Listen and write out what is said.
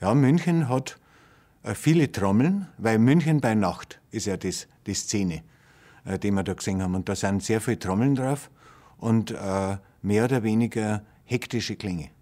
Ja, München hat äh, viele Trommeln, weil München bei Nacht ist ja das, die Szene, äh, die wir da gesehen haben. Und da sind sehr viele Trommeln drauf und äh, mehr oder weniger hektische Klänge.